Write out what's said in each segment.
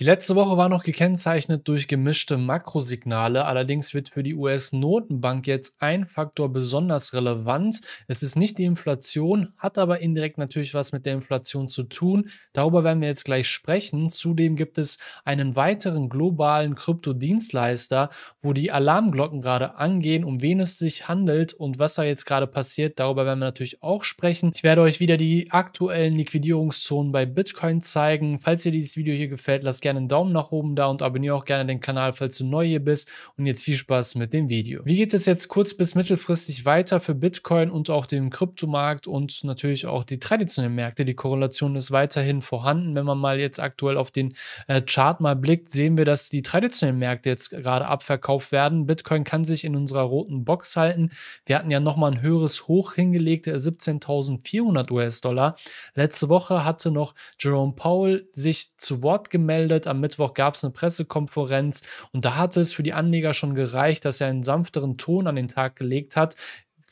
Die letzte Woche war noch gekennzeichnet durch gemischte Makrosignale, allerdings wird für die US-Notenbank jetzt ein Faktor besonders relevant. Es ist nicht die Inflation, hat aber indirekt natürlich was mit der Inflation zu tun. Darüber werden wir jetzt gleich sprechen. Zudem gibt es einen weiteren globalen Kryptodienstleister, wo die Alarmglocken gerade angehen, um wen es sich handelt und was da jetzt gerade passiert. Darüber werden wir natürlich auch sprechen. Ich werde euch wieder die aktuellen Liquidierungszonen bei Bitcoin zeigen. Falls ihr dieses Video hier gefällt, lasst gerne einen Daumen nach oben da und abonniere auch gerne den Kanal, falls du neu hier bist. Und jetzt viel Spaß mit dem Video. Wie geht es jetzt kurz bis mittelfristig weiter für Bitcoin und auch den Kryptomarkt und natürlich auch die traditionellen Märkte? Die Korrelation ist weiterhin vorhanden. Wenn man mal jetzt aktuell auf den äh, Chart mal blickt, sehen wir, dass die traditionellen Märkte jetzt gerade abverkauft werden. Bitcoin kann sich in unserer roten Box halten. Wir hatten ja nochmal ein höheres Hoch hingelegt, 17.400 äh, US-Dollar. Letzte Woche hatte noch Jerome Powell sich zu Wort gemeldet Wallet. Am Mittwoch gab es eine Pressekonferenz und da hatte es für die Anleger schon gereicht, dass er einen sanfteren Ton an den Tag gelegt hat.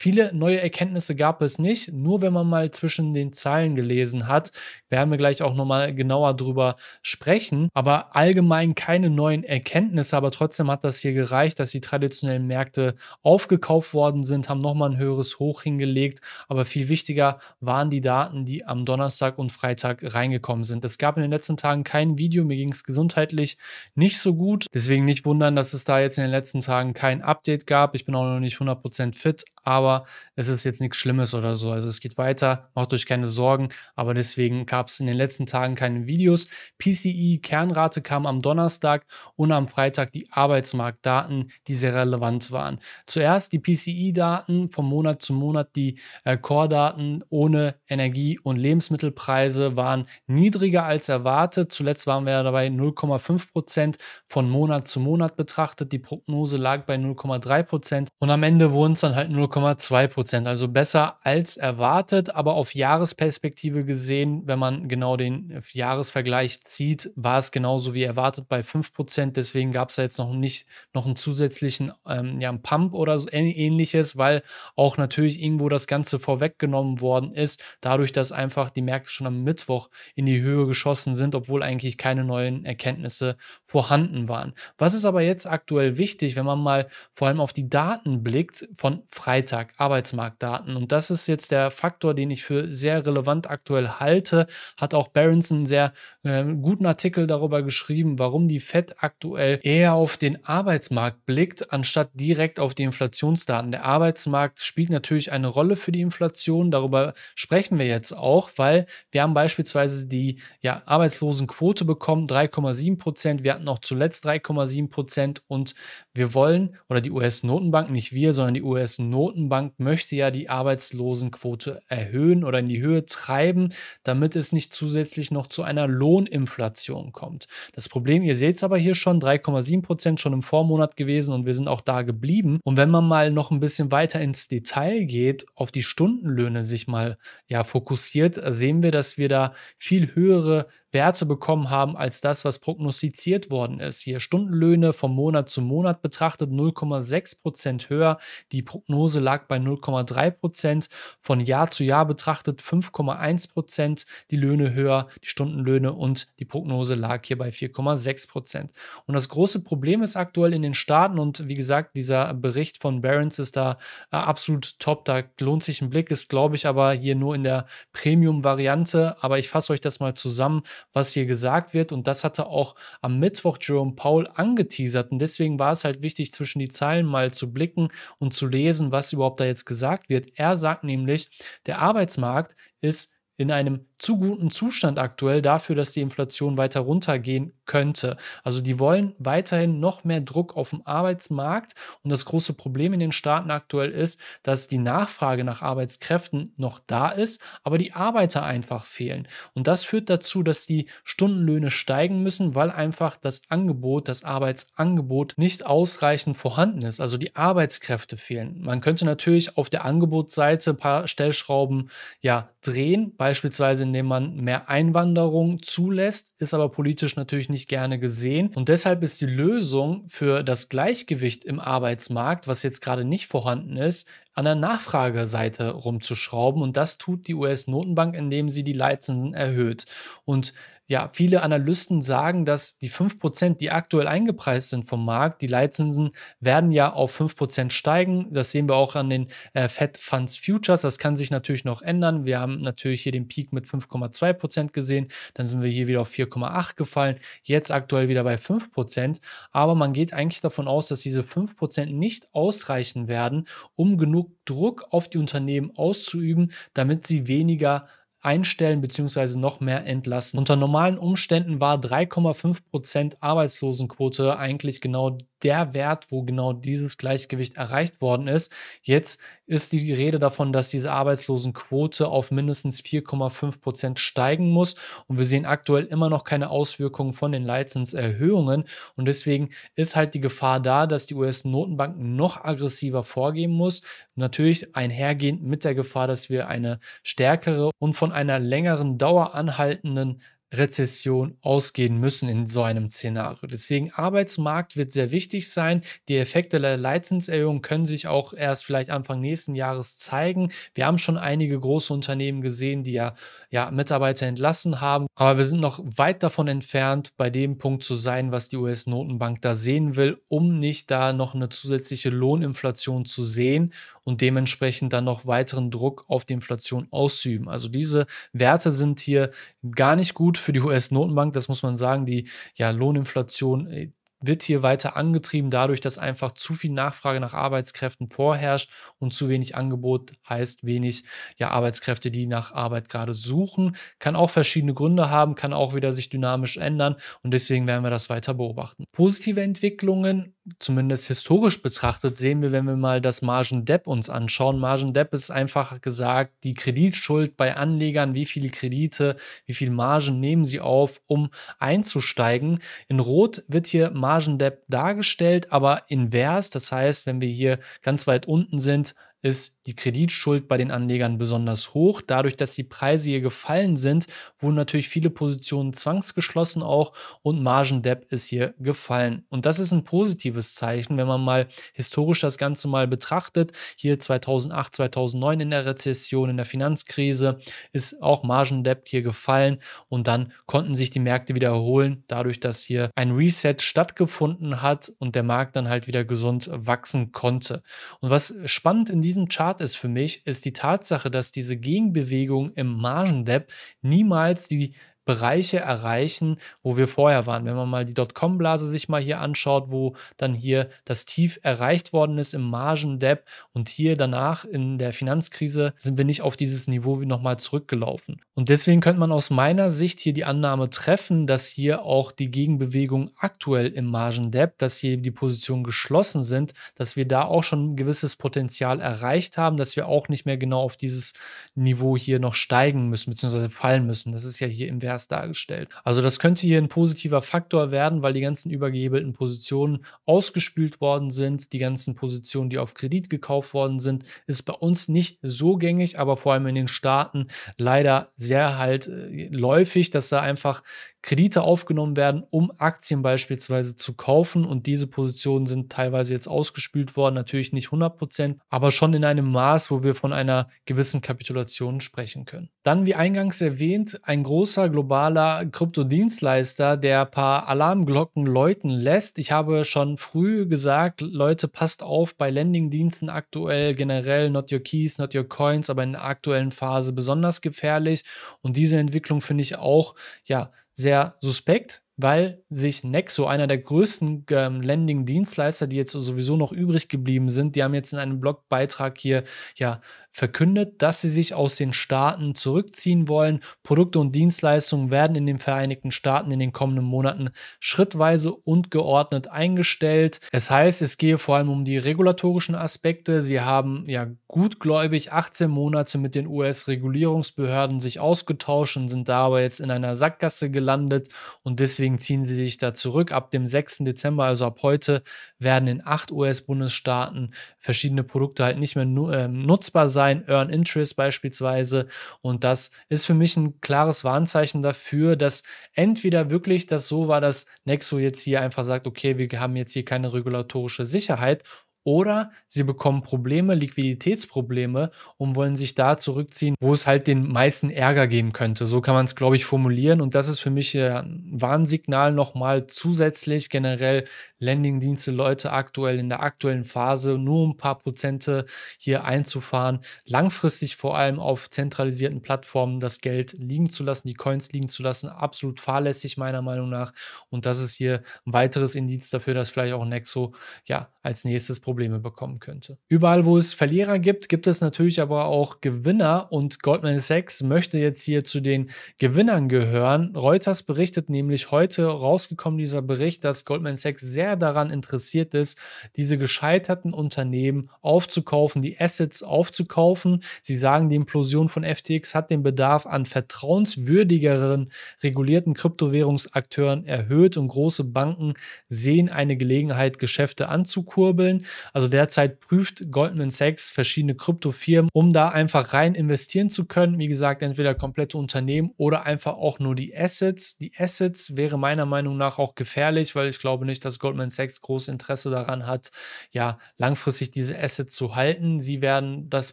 Viele neue Erkenntnisse gab es nicht, nur wenn man mal zwischen den Zeilen gelesen hat. Werden wir gleich auch nochmal genauer drüber sprechen. Aber allgemein keine neuen Erkenntnisse, aber trotzdem hat das hier gereicht, dass die traditionellen Märkte aufgekauft worden sind, haben nochmal ein höheres Hoch hingelegt. Aber viel wichtiger waren die Daten, die am Donnerstag und Freitag reingekommen sind. Es gab in den letzten Tagen kein Video, mir ging es gesundheitlich nicht so gut. Deswegen nicht wundern, dass es da jetzt in den letzten Tagen kein Update gab. Ich bin auch noch nicht 100% fit, aber es ist jetzt nichts Schlimmes oder so. Also es geht weiter, macht euch keine Sorgen, aber deswegen gab es in den letzten Tagen keine Videos. PCI-Kernrate e kam am Donnerstag und am Freitag die Arbeitsmarktdaten, die sehr relevant waren. Zuerst die PCI-Daten vom Monat zu Monat, die äh, Core-Daten ohne Energie- und Lebensmittelpreise waren niedriger als erwartet. Zuletzt waren wir dabei 0,5 Prozent von Monat zu Monat betrachtet. Die Prognose lag bei 0,3 Prozent und am Ende wurden es dann halt 0,5 0,2 Prozent, also besser als erwartet, aber auf Jahresperspektive gesehen, wenn man genau den Jahresvergleich zieht, war es genauso wie erwartet bei 5 Prozent. Deswegen gab es da jetzt noch nicht noch einen zusätzlichen ähm, ja, einen Pump oder so ähnliches, weil auch natürlich irgendwo das Ganze vorweggenommen worden ist, dadurch, dass einfach die Märkte schon am Mittwoch in die Höhe geschossen sind, obwohl eigentlich keine neuen Erkenntnisse vorhanden waren. Was ist aber jetzt aktuell wichtig, wenn man mal vor allem auf die Daten blickt von Freitag? Freitag, Arbeitsmarktdaten. Und das ist jetzt der Faktor, den ich für sehr relevant aktuell halte. Hat auch Berenson einen sehr äh, guten Artikel darüber geschrieben, warum die Fed aktuell eher auf den Arbeitsmarkt blickt, anstatt direkt auf die Inflationsdaten. Der Arbeitsmarkt spielt natürlich eine Rolle für die Inflation. Darüber sprechen wir jetzt auch, weil wir haben beispielsweise die ja, Arbeitslosenquote bekommen, 3,7 Prozent. Wir hatten auch zuletzt 3,7 Prozent und wir wollen, oder die US-Notenbank, nicht wir, sondern die US-Notenbank, Notenbank möchte ja die Arbeitslosenquote erhöhen oder in die Höhe treiben, damit es nicht zusätzlich noch zu einer Lohninflation kommt. Das Problem, ihr seht es aber hier schon, 3,7 Prozent schon im Vormonat gewesen und wir sind auch da geblieben. Und wenn man mal noch ein bisschen weiter ins Detail geht, auf die Stundenlöhne sich mal ja fokussiert, sehen wir, dass wir da viel höhere Werte bekommen haben als das, was prognostiziert worden ist. Hier Stundenlöhne vom Monat zu Monat betrachtet 0,6 Prozent höher. Die Prognose lag bei 0,3 Prozent. Von Jahr zu Jahr betrachtet 5,1 Prozent die Löhne höher, die Stundenlöhne und die Prognose lag hier bei 4,6 Prozent. Und das große Problem ist aktuell in den Staaten und wie gesagt, dieser Bericht von Barons ist da äh, absolut top. Da lohnt sich ein Blick, ist glaube ich aber hier nur in der Premium-Variante. Aber ich fasse euch das mal zusammen was hier gesagt wird. Und das hatte auch am Mittwoch Jerome Paul angeteasert. Und deswegen war es halt wichtig, zwischen die Zeilen mal zu blicken und zu lesen, was überhaupt da jetzt gesagt wird. Er sagt nämlich, der Arbeitsmarkt ist in einem zu guten Zustand aktuell dafür, dass die Inflation weiter runtergehen könnte. Also die wollen weiterhin noch mehr Druck auf dem Arbeitsmarkt. Und das große Problem in den Staaten aktuell ist, dass die Nachfrage nach Arbeitskräften noch da ist, aber die Arbeiter einfach fehlen. Und das führt dazu, dass die Stundenlöhne steigen müssen, weil einfach das Angebot, das Arbeitsangebot nicht ausreichend vorhanden ist. Also die Arbeitskräfte fehlen. Man könnte natürlich auf der Angebotsseite ein paar Stellschrauben ja drehen, beispielsweise in indem man mehr Einwanderung zulässt, ist aber politisch natürlich nicht gerne gesehen. Und deshalb ist die Lösung für das Gleichgewicht im Arbeitsmarkt, was jetzt gerade nicht vorhanden ist, an der Nachfrageseite rumzuschrauben. Und das tut die US-Notenbank, indem sie die Leitzinsen erhöht. Und ja, viele Analysten sagen, dass die 5%, die aktuell eingepreist sind vom Markt, die Leitzinsen werden ja auf 5% steigen. Das sehen wir auch an den äh, Fed Funds Futures. Das kann sich natürlich noch ändern. Wir haben natürlich hier den Peak mit 5,2% gesehen. Dann sind wir hier wieder auf 4,8 gefallen. Jetzt aktuell wieder bei 5%. Aber man geht eigentlich davon aus, dass diese 5% nicht ausreichen werden, um genug Druck auf die Unternehmen auszuüben, damit sie weniger einstellen bzw. noch mehr entlassen. Unter normalen Umständen war 3,5% Arbeitslosenquote eigentlich genau der Wert, wo genau dieses Gleichgewicht erreicht worden ist. Jetzt ist die Rede davon, dass diese Arbeitslosenquote auf mindestens 4,5 Prozent steigen muss. Und wir sehen aktuell immer noch keine Auswirkungen von den Leitzinserhöhungen. Und deswegen ist halt die Gefahr da, dass die US-Notenbank noch aggressiver vorgehen muss. Natürlich einhergehend mit der Gefahr, dass wir eine stärkere und von einer längeren Dauer anhaltenden Rezession ausgehen müssen in so einem Szenario. Deswegen Arbeitsmarkt wird sehr wichtig sein. Die Effekte der Leitzinserhöhung können sich auch erst vielleicht Anfang nächsten Jahres zeigen. Wir haben schon einige große Unternehmen gesehen, die ja, ja Mitarbeiter entlassen haben, aber wir sind noch weit davon entfernt, bei dem Punkt zu sein, was die US-Notenbank da sehen will, um nicht da noch eine zusätzliche Lohninflation zu sehen und dementsprechend dann noch weiteren Druck auf die Inflation ausüben. Also diese Werte sind hier gar nicht gut für die US-Notenbank, das muss man sagen. Die ja, Lohninflation äh, wird hier weiter angetrieben, dadurch, dass einfach zu viel Nachfrage nach Arbeitskräften vorherrscht und zu wenig Angebot heißt wenig ja, Arbeitskräfte, die nach Arbeit gerade suchen. Kann auch verschiedene Gründe haben, kann auch wieder sich dynamisch ändern und deswegen werden wir das weiter beobachten. Positive Entwicklungen zumindest historisch betrachtet, sehen wir, wenn wir mal das Margin Debt uns anschauen. Margin Debt ist einfach gesagt, die Kreditschuld bei Anlegern, wie viele Kredite, wie viel Margen nehmen sie auf, um einzusteigen. In Rot wird hier Margin Debt dargestellt, aber invers, das heißt, wenn wir hier ganz weit unten sind, ist die Kreditschuld bei den Anlegern besonders hoch. Dadurch, dass die Preise hier gefallen sind, wurden natürlich viele Positionen zwangsgeschlossen auch und Margendepp ist hier gefallen. Und das ist ein positives Zeichen, wenn man mal historisch das Ganze mal betrachtet. Hier 2008, 2009 in der Rezession, in der Finanzkrise ist auch Margendepp hier gefallen und dann konnten sich die Märkte wieder erholen, dadurch, dass hier ein Reset stattgefunden hat und der Markt dann halt wieder gesund wachsen konnte. Und was spannend in diesem diesem Chart ist für mich, ist die Tatsache, dass diese Gegenbewegung im Margendep niemals die Bereiche erreichen, wo wir vorher waren. Wenn man mal die Dotcom-Blase sich mal hier anschaut, wo dann hier das Tief erreicht worden ist im Margendep und hier danach in der Finanzkrise sind wir nicht auf dieses Niveau wie nochmal zurückgelaufen. Und deswegen könnte man aus meiner Sicht hier die Annahme treffen, dass hier auch die Gegenbewegung aktuell im Margendep, dass hier die Positionen geschlossen sind, dass wir da auch schon ein gewisses Potenzial erreicht haben, dass wir auch nicht mehr genau auf dieses Niveau hier noch steigen müssen, beziehungsweise fallen müssen. Das ist ja hier im Wert kontrovers dargestellt. Also das könnte hier ein positiver Faktor werden, weil die ganzen übergehebelten Positionen ausgespült worden sind. Die ganzen Positionen, die auf Kredit gekauft worden sind, ist bei uns nicht so gängig, aber vor allem in den Staaten leider sehr halt äh, läufig, dass da einfach Kredite aufgenommen werden, um Aktien beispielsweise zu kaufen. Und diese Positionen sind teilweise jetzt ausgespült worden, natürlich nicht 100 Prozent, aber schon in einem Maß, wo wir von einer gewissen Kapitulation sprechen können. Dann, wie eingangs erwähnt, ein großer globaler Kryptodienstleister, der ein paar Alarmglocken läuten lässt. Ich habe schon früh gesagt, Leute, passt auf bei Landingdiensten aktuell generell, not your keys, not your coins, aber in der aktuellen Phase besonders gefährlich. Und diese Entwicklung finde ich auch, ja, sehr suspekt weil sich Nexo, einer der größten ähm, Landing-Dienstleister, die jetzt sowieso noch übrig geblieben sind, die haben jetzt in einem Blogbeitrag hier ja verkündet, dass sie sich aus den Staaten zurückziehen wollen. Produkte und Dienstleistungen werden in den Vereinigten Staaten in den kommenden Monaten schrittweise und geordnet eingestellt. Es heißt, es gehe vor allem um die regulatorischen Aspekte. Sie haben ja gutgläubig 18 Monate mit den US-Regulierungsbehörden sich ausgetauscht und sind da aber jetzt in einer Sackgasse gelandet und deswegen deswegen ziehen sie sich da zurück. Ab dem 6. Dezember, also ab heute, werden in acht US-Bundesstaaten verschiedene Produkte halt nicht mehr nu äh, nutzbar sein, Earn Interest beispielsweise. Und das ist für mich ein klares Warnzeichen dafür, dass entweder wirklich das so war, dass Nexo jetzt hier einfach sagt, okay, wir haben jetzt hier keine regulatorische Sicherheit oder sie bekommen Probleme, Liquiditätsprobleme und wollen sich da zurückziehen, wo es halt den meisten Ärger geben könnte. So kann man es, glaube ich, formulieren. Und das ist für mich äh, ein Warnsignal nochmal zusätzlich generell Landingdienste Leute aktuell in der aktuellen Phase nur ein paar Prozente hier einzufahren, langfristig vor allem auf zentralisierten Plattformen das Geld liegen zu lassen, die Coins liegen zu lassen, absolut fahrlässig meiner Meinung nach. Und das ist hier ein weiteres Indiz dafür, dass vielleicht auch Nexo ja als nächstes Problem Probleme bekommen könnte. Überall, wo es Verlierer gibt, gibt es natürlich aber auch Gewinner und Goldman Sachs möchte jetzt hier zu den Gewinnern gehören. Reuters berichtet nämlich heute rausgekommen dieser Bericht, dass Goldman Sachs sehr daran interessiert ist, diese gescheiterten Unternehmen aufzukaufen, die Assets aufzukaufen. Sie sagen, die Implosion von FTX hat den Bedarf an vertrauenswürdigeren regulierten Kryptowährungsakteuren erhöht und große Banken sehen eine Gelegenheit, Geschäfte anzukurbeln. Also derzeit prüft Goldman Sachs verschiedene Kryptofirmen, um da einfach rein investieren zu können. Wie gesagt, entweder komplette Unternehmen oder einfach auch nur die Assets. Die Assets wäre meiner Meinung nach auch gefährlich, weil ich glaube nicht, dass Goldman Sachs großes Interesse daran hat, ja, langfristig diese Assets zu halten. Sie werden das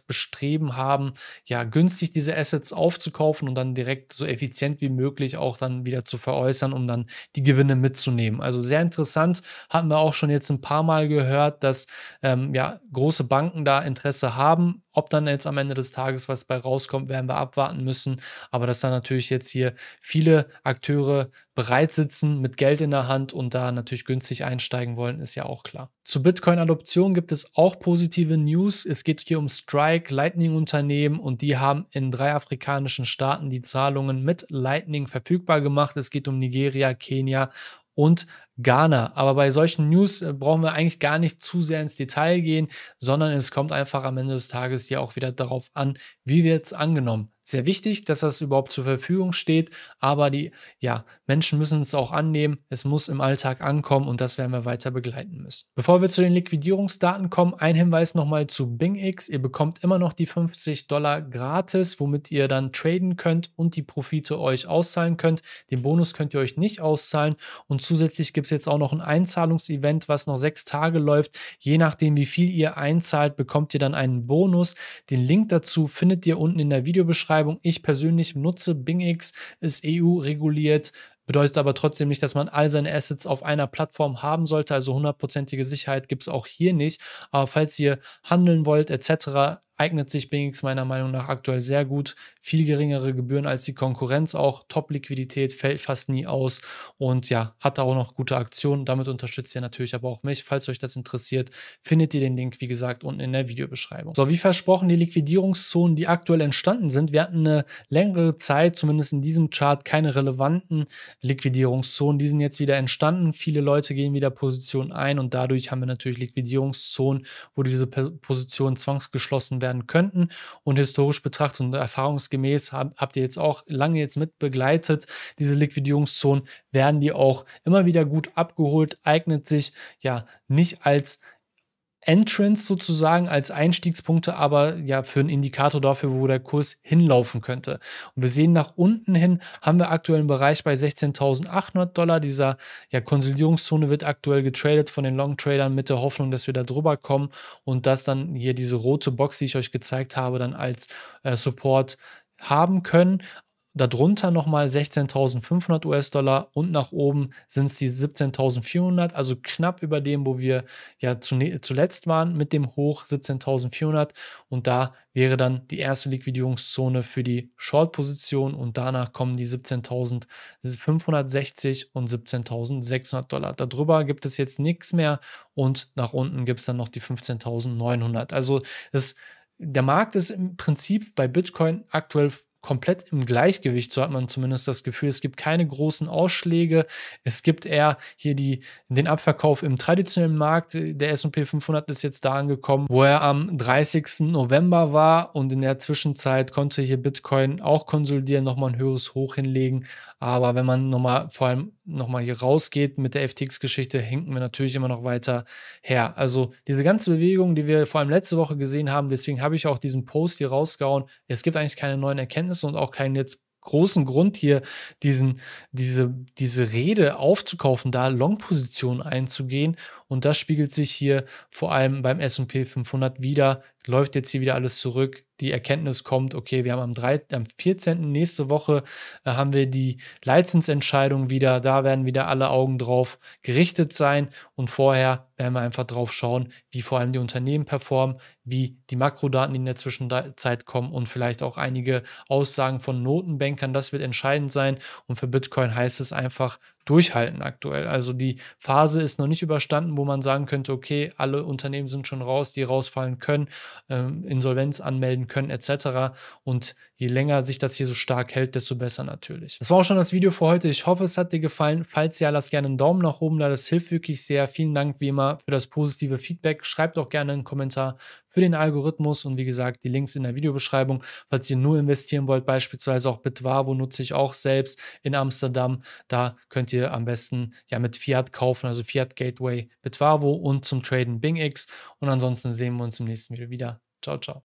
Bestreben haben, ja, günstig diese Assets aufzukaufen und dann direkt so effizient wie möglich auch dann wieder zu veräußern, um dann die Gewinne mitzunehmen. Also sehr interessant, hatten wir auch schon jetzt ein paar Mal gehört, dass ähm, ja, große Banken da Interesse haben. Ob dann jetzt am Ende des Tages was bei rauskommt, werden wir abwarten müssen. Aber dass da natürlich jetzt hier viele Akteure bereit sitzen mit Geld in der Hand und da natürlich günstig einsteigen wollen, ist ja auch klar. Zu Bitcoin-Adoption gibt es auch positive News. Es geht hier um Strike, Lightning-Unternehmen und die haben in drei afrikanischen Staaten die Zahlungen mit Lightning verfügbar gemacht. Es geht um Nigeria, Kenia und Ghana. Aber bei solchen News äh, brauchen wir eigentlich gar nicht zu sehr ins Detail gehen, sondern es kommt einfach am Ende des Tages ja auch wieder darauf an, wie wird es angenommen. Sehr wichtig, dass das überhaupt zur Verfügung steht, aber die ja, Menschen müssen es auch annehmen, es muss im Alltag ankommen und das werden wir weiter begleiten müssen. Bevor wir zu den Liquidierungsdaten kommen, ein Hinweis nochmal zu BingX. Ihr bekommt immer noch die 50 Dollar gratis, womit ihr dann traden könnt und die Profite euch auszahlen könnt. Den Bonus könnt ihr euch nicht auszahlen und zusätzlich gibt es es jetzt auch noch ein Einzahlungsevent, was noch sechs Tage läuft. Je nachdem, wie viel ihr einzahlt, bekommt ihr dann einen Bonus. Den Link dazu findet ihr unten in der Videobeschreibung. Ich persönlich nutze BingX, ist EU-reguliert. Bedeutet aber trotzdem nicht, dass man all seine Assets auf einer Plattform haben sollte. Also hundertprozentige Sicherheit gibt es auch hier nicht. Aber falls ihr handeln wollt etc., eignet sich BingX meiner Meinung nach aktuell sehr gut. Viel geringere Gebühren als die Konkurrenz auch. Top-Liquidität fällt fast nie aus und ja, hat auch noch gute Aktionen. Damit unterstützt ihr natürlich aber auch mich. Falls euch das interessiert, findet ihr den Link, wie gesagt, unten in der Videobeschreibung. So, wie versprochen, die Liquidierungszonen, die aktuell entstanden sind, wir hatten eine längere Zeit, zumindest in diesem Chart, keine relevanten Liquidierungszonen. Die sind jetzt wieder entstanden. Viele Leute gehen wieder Positionen ein und dadurch haben wir natürlich Liquidierungszonen, wo diese Positionen zwangsgeschlossen werden werden könnten. Und historisch betrachtet und erfahrungsgemäß hab, habt ihr jetzt auch lange jetzt mit begleitet, diese Liquidierungszonen werden die auch immer wieder gut abgeholt, eignet sich ja nicht als Entrance sozusagen als Einstiegspunkte, aber ja für einen Indikator dafür, wo der Kurs hinlaufen könnte. Und wir sehen nach unten hin, haben wir aktuell einen Bereich bei 16.800 Dollar. Dieser ja, Konsolidierungszone wird aktuell getradet von den Long Tradern mit der Hoffnung, dass wir da drüber kommen und dass dann hier diese rote Box, die ich euch gezeigt habe, dann als äh, Support haben können darunter nochmal 16.500 US-Dollar und nach oben sind es die 17.400, also knapp über dem, wo wir ja zuletzt waren mit dem Hoch 17.400 und da wäre dann die erste Liquidierungszone für die Short-Position und danach kommen die 17.560 und 17.600 Dollar. Darüber gibt es jetzt nichts mehr und nach unten gibt es dann noch die 15.900. Also es, der Markt ist im Prinzip bei Bitcoin aktuell komplett im Gleichgewicht, so hat man zumindest das Gefühl. Es gibt keine großen Ausschläge. Es gibt eher hier die, den Abverkauf im traditionellen Markt. Der SP 500 ist jetzt da angekommen, wo er am 30. November war und in der Zwischenzeit konnte hier Bitcoin auch konsolidieren, nochmal ein höheres Hoch hinlegen. Aber wenn man nochmal vor allem nochmal hier rausgeht mit der FTX-Geschichte, hinken wir natürlich immer noch weiter her. Also diese ganze Bewegung, die wir vor allem letzte Woche gesehen haben, deswegen habe ich auch diesen Post hier rausgehauen. Es gibt eigentlich keine neuen Erkenntnisse und auch keinen jetzt großen Grund hier, diesen, diese, diese Rede aufzukaufen, da Long-Positionen einzugehen und das spiegelt sich hier vor allem beim SP 500 wieder. Läuft jetzt hier wieder alles zurück. Die Erkenntnis kommt, okay, wir haben am, 3, am 14. nächste Woche äh, haben wir die Leitzinsentscheidung wieder. Da werden wieder alle Augen drauf gerichtet sein. Und vorher werden wir einfach drauf schauen, wie vor allem die Unternehmen performen, wie die Makrodaten, in der Zwischenzeit kommen und vielleicht auch einige Aussagen von Notenbankern. Das wird entscheidend sein. Und für Bitcoin heißt es einfach durchhalten aktuell. Also die Phase ist noch nicht überstanden, wo man sagen könnte, okay, alle Unternehmen sind schon raus, die rausfallen können, ähm, Insolvenz anmelden können etc. Und je länger sich das hier so stark hält, desto besser natürlich. Das war auch schon das Video für heute. Ich hoffe, es hat dir gefallen. Falls ja, lass gerne einen Daumen nach oben da, das hilft wirklich sehr. Vielen Dank wie immer für das positive Feedback. Schreibt auch gerne einen Kommentar, für den Algorithmus. Und wie gesagt, die Links in der Videobeschreibung, falls ihr nur investieren wollt, beispielsweise auch Bitwavo nutze ich auch selbst in Amsterdam. Da könnt ihr am besten ja mit Fiat kaufen, also Fiat Gateway Bitwavo und zum Traden BingX. Und ansonsten sehen wir uns im nächsten Video wieder. Ciao, ciao.